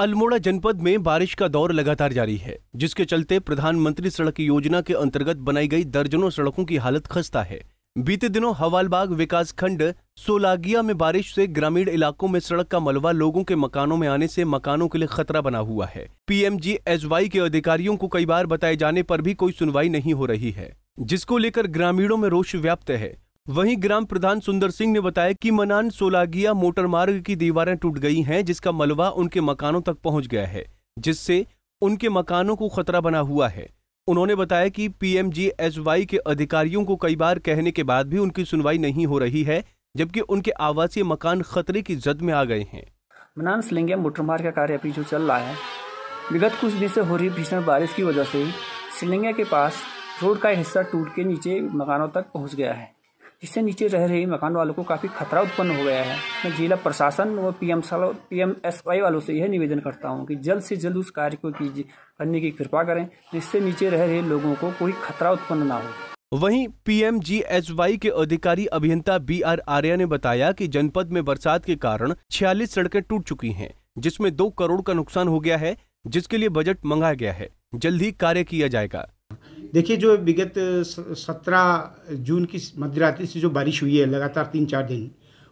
अल्मोड़ा जनपद में बारिश का दौर लगातार जारी है जिसके चलते प्रधानमंत्री सड़क योजना के अंतर्गत बनाई गई दर्जनों सड़कों की हालत खस्ता है बीते दिनों हवालबाग विकास खंड सोलागिया में बारिश से ग्रामीण इलाकों में सड़क का मलबा लोगों के मकानों में आने से मकानों के लिए खतरा बना हुआ है पीएमजीएसवाई के अधिकारियों को कई बार बताए जाने पर भी कोई सुनवाई नहीं हो रही है जिसको लेकर ग्रामीणों में रोष व्याप्त है वहीं ग्राम प्रधान सुंदर सिंह ने बताया कि मनान सोलागिया मोटर मार्ग की दीवारें टूट गई हैं जिसका मलबा उनके मकानों तक पहुंच गया है जिससे उनके मकानों को खतरा बना हुआ है उन्होंने बताया कि पीएमजीएसवाई के अधिकारियों को कई बार कहने के बाद भी उनकी सुनवाई नहीं हो रही है जबकि उनके आवासीय मकान खतरे की जद में आ गए हैं मनान सिलिंगिया मोटर मार्ग का कार्य अभी जो चल रहा है विगत कुछ दिन से हो रही भीषण बारिश की वजह से सिलिंगिया के पास रोड का हिस्सा टूट के नीचे मकानों तक पहुंच गया है जिससे नीचे रह रहे मकान वालों को काफ़ी खतरा उत्पन्न हो गया है मैं जिला प्रशासन व P M P M S Y वालों से यह निवेदन करता हूँ कि जल्द से जल्द उस कार्य को करने की कृपा करें जिससे नीचे रह रहे लोगों को कोई खतरा उत्पन्न ना हो वहीं पीएमजीएचवाई के अधिकारी अभियंता बी आर आर्या ने बताया कि जनपद में बरसात के कारण 46 सड़कें टूट चुकी हैं जिसमें दो करोड़ का नुकसान हो गया है जिसके लिए बजट मंगाया गया है जल्द ही कार्य किया जाएगा देखिए जो विगत सत्रह जून की मध्यरात्रि से जो बारिश हुई है लगातार तीन चार दिन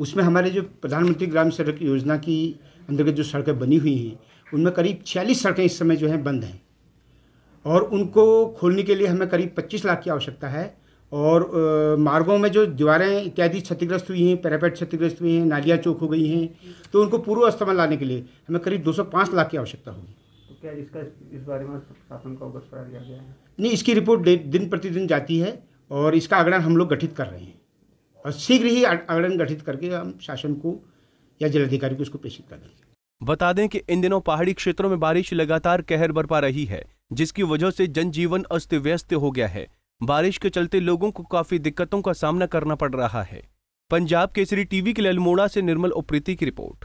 उसमें हमारे जो प्रधानमंत्री ग्राम सड़क योजना की अंतर्गत जो सड़कें बनी हुई हैं उनमें करीब छियालीस सड़कें इस समय जो हैं बंद हैं और उनको खोलने के लिए हमें करीब पच्चीस लाख की आवश्यकता है और आ, मार्गों में जो दीवारें इत्यादि क्षतिग्रस्त हुई हैं पैरापेट क्षतिग्रस्त हुई हैं नालियाँ चौक हो गई हैं तो उनको पूर्व अस्तमल लाने के लिए हमें करीब 205 लाख की आवश्यकता होगी क्या इसका इस बारे में शासन को अवगत करा दिया गया है नहीं इसकी रिपोर्ट दिन प्रतिदिन जाती है और इसका आगरण हम लोग गठित कर रहे हैं और शीघ्र ही आगरण गठित करके हम शासन को या जिलाधिकारी को इसको प्रेषित कर देंगे बता दें कि इन दिनों पहाड़ी क्षेत्रों में बारिश लगातार कहर बरपा रही है जिसकी वजह से जनजीवन अस्त व्यस्त हो गया है बारिश के चलते लोगों को काफी दिक्कतों का सामना करना पड़ रहा है पंजाब केसरी टीवी के लिए अल्मोड़ा से निर्मल उप्रीति की रिपोर्ट